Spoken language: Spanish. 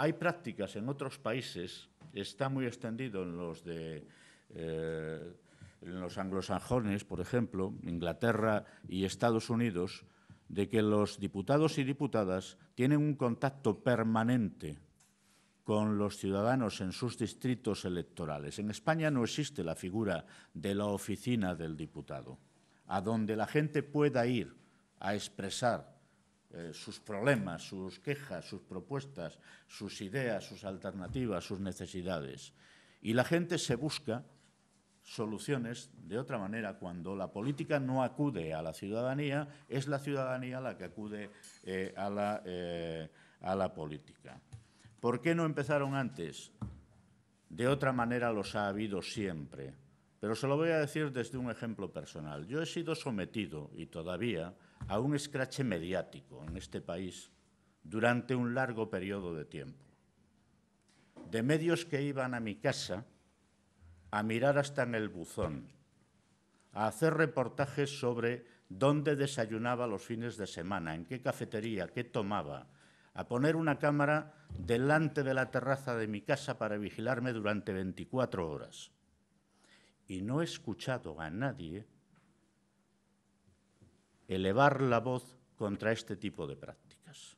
Hay prácticas en otros países, está muy extendido en los de... Eh, los anglosajones, por ejemplo, Inglaterra y Estados Unidos, de que los diputados y diputadas tienen un contacto permanente con los ciudadanos en sus distritos electorales. En España no existe la figura de la oficina del diputado, a donde la gente pueda ir a expresar eh, sus problemas, sus quejas, sus propuestas, sus ideas, sus alternativas, sus necesidades. Y la gente se busca soluciones de otra manera cuando la política no acude a la ciudadanía, es la ciudadanía la que acude eh, eh, a la política. ¿Por qué no empezaron antes? De otra manera los ha habido siempre. Pero se lo voy a decir desde un ejemplo personal. Yo he sido sometido, y todavía, a un escrache mediático en este país durante un largo periodo de tiempo. De medios que iban a mi casa a mirar hasta en el buzón, a hacer reportajes sobre dónde desayunaba los fines de semana, en qué cafetería, qué tomaba, a poner una cámara delante de la terraza de mi casa para vigilarme durante 24 horas. Y no he escuchado a nadie elevar la voz contra este tipo de prácticas.